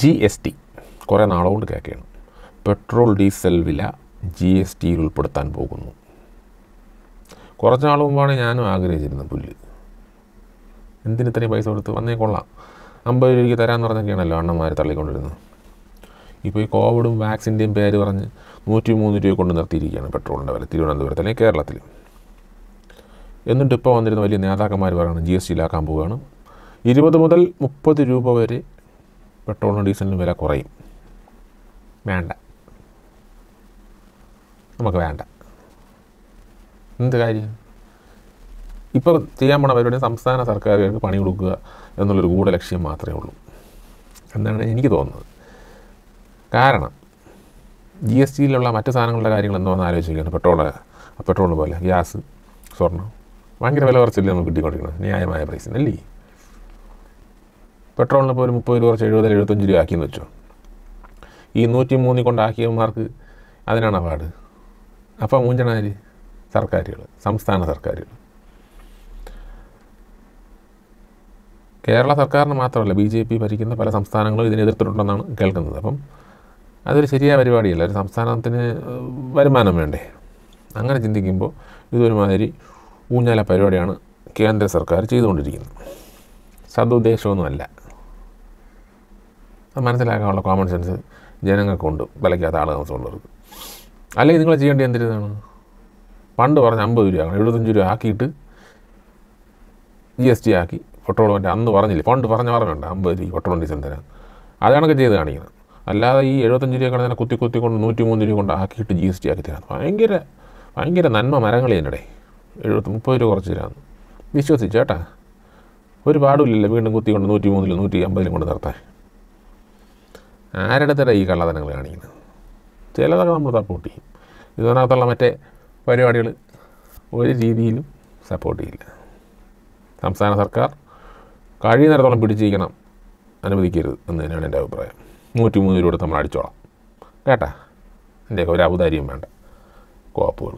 G S T കുറേ നാളുകൊണ്ട് കേൾക്കുകയാണ് പെട്രോൾ ഡീസൽ വില ജി എസ് ടിയിൽ ഉൾപ്പെടുത്താൻ പോകുന്നു കുറച്ച് നാൾ മുമ്പാണ് ഞാനും ആഗ്രഹിച്ചിരുന്നത് പുല്ല് എന്തിനു ഇത്രയും പൈസ കൊടുത്ത് വന്നേ കൊള്ളാം അമ്പത് രൂപയ്ക്ക് തരാമെന്ന് പറഞ്ഞൊക്കെയാണല്ലോ അണ്ണന്മാരെ തള്ളിക്കൊണ്ടിരുന്നത് ഇപ്പോൾ ഈ കോവിഡും വാക്സിൻ്റെയും പേര് പറഞ്ഞ് നൂറ്റി മൂന്ന് രൂപ കൊണ്ട് നിർത്തിയിരിക്കുകയാണ് പെട്രോളിൻ്റെ വില തിരുവനന്തപുരത്ത് അല്ലെങ്കിൽ കേരളത്തിൽ എന്നിട്ട് ഇപ്പോൾ വന്നിരുന്ന വലിയ നേതാക്കന്മാർ പറയുന്നത് ജി എസ് ടിയിലാക്കാൻ പോവുകയാണ് ഇരുപത് മുതൽ മുപ്പത് രൂപ വരെ പെട്രോളിനും ഡീസലിന് വില കുറയും വേണ്ട നമുക്ക് വേണ്ട എന്ത് കാര്യം ഇപ്പോൾ ചെയ്യാൻ പോണ പരിപാടി സംസ്ഥാന സർക്കാരുകൾക്ക് പണി കൊടുക്കുക എന്നുള്ളൊരു കൂടെ ലക്ഷ്യം മാത്രമേ ഉള്ളൂ എന്നാണ് എനിക്ക് തോന്നുന്നത് കാരണം ജി എസ് ടിയിലുള്ള മറ്റ് സാധനങ്ങളുടെ കാര്യങ്ങൾ എന്ന് പറഞ്ഞാൽ ആലോചിക്കുകയാണ് പെട്രോൾ പെട്രോൾ പോലെ ഗ്യാസ് സ്വർണ്ണം ഭയങ്കര വില കുറച്ചില്ലേ നമുക്ക് കിട്ടിക്കൊണ്ടിരിക്കുന്നത് ന്യായമായ അല്ലേ പെട്രോളിന് ഇപ്പോൾ ഒരു മുപ്പത് രൂപ കുറച്ച് എഴുപത് എഴുപത്തഞ്ച് രൂപ ആക്കിയെന്ന് വെച്ചോ ഈ നൂറ്റി മൂന്നിൽ കൊണ്ടാക്കിയവന്മാർക്ക് അതിനാണ് അവാർഡ് അപ്പം മൂഞ്ചണാര് സർക്കാരുകൾ സംസ്ഥാന സർക്കാരുകൾ കേരള സർക്കാരിന് മാത്രമല്ല ബി ജെ പി ഭരിക്കുന്ന പല സംസ്ഥാനങ്ങളും ഇതിനെ എതിർത്തിട്ടുണ്ടെന്നാണ് കേൾക്കുന്നത് അപ്പം അതൊരു ശരിയായ പരിപാടിയല്ല ഒരു സംസ്ഥാനത്തിന് വരുമാനം വേണ്ടേ അങ്ങനെ ചിന്തിക്കുമ്പോൾ ഇതൊരുമാതിരി ഊഞ്ഞാല പരിപാടിയാണ് കേന്ദ്ര സർക്കാർ ചെയ്തുകൊണ്ടിരിക്കുന്നത് സതുദ്ദേശമൊന്നുമല്ല മനസ്സിലാക്കാനുള്ള കോമൺ സെൻസ് ജനങ്ങൾക്കുണ്ട് വിലയ്ക്കാത്ത ആൾ താമസമുള്ളവർക്ക് അല്ലെങ്കിൽ നിങ്ങൾ ചെയ്യേണ്ടി എന്തിരുന്നതാണ് പണ്ട് പറഞ്ഞ അമ്പത് രൂപ ആകണം എഴുപത്തഞ്ച് രൂപ ആക്കിയിട്ട് ജി എസ് ടി ആക്കി പെട്രോൾ മറ്റേ അന്ന് പറഞ്ഞില്ല പണ്ട് പറഞ്ഞ വേണ്ട അമ്പത് രൂപ പെട്രോൾ ഡീസൽ തരാം അതാണൊക്കെ ചെയ്ത് കാണിക്കുന്നത് അല്ലാതെ ഈ എഴുപത്തഞ്ച് രൂപ തന്നെ കുത്തി കുത്തി കൊണ്ട് നൂറ്റി മൂന്ന് രൂപ കൊണ്ട് ആക്കിയിട്ട് ജി എസ് ടി ആക്കി തരാം ഭയങ്കര ഭയങ്കര നന്മ മരങ്ങൾ ഇതിനിടെ എഴുപത്തി മുപ്പത് രൂപ കുറച്ച് തരാമെന്ന് വിശ്വസിച്ചേട്ടാ ഒരു പാടുമില്ലല്ലോ വീണ്ടും കുത്തിക്കൊണ്ട് നൂറ്റി മൂന്നിലും നൂറ്റി അമ്പതിലും കൊണ്ട് നിർത്താൻ ആരുടെ ഈ കള്ളതനങ്ങൾ കാണിക്കുന്നത് ചിലതൊക്കെ നമ്മൾ സപ്പോർട്ട് ചെയ്യും ഇതിനകത്തുള്ള മറ്റേ പരിപാടികൾ ഒരു രീതിയിലും സപ്പോർട്ട് ചെയ്യില്ല സംസ്ഥാന സർക്കാർ കഴിയുന്നിടത്തോളം പിടിച്ചിരിക്കണം അനുവദിക്കരുത് എന്ന് തന്നെയാണ് എൻ്റെ അഭിപ്രായം നൂറ്റി മൂന്ന് രൂപ നമ്മൾ അടിച്ചോളാം കേട്ടാ എൻ്റെയൊക്കെ ഒരു ഔദാര്യം വേണ്ട കോപ്പുകൾ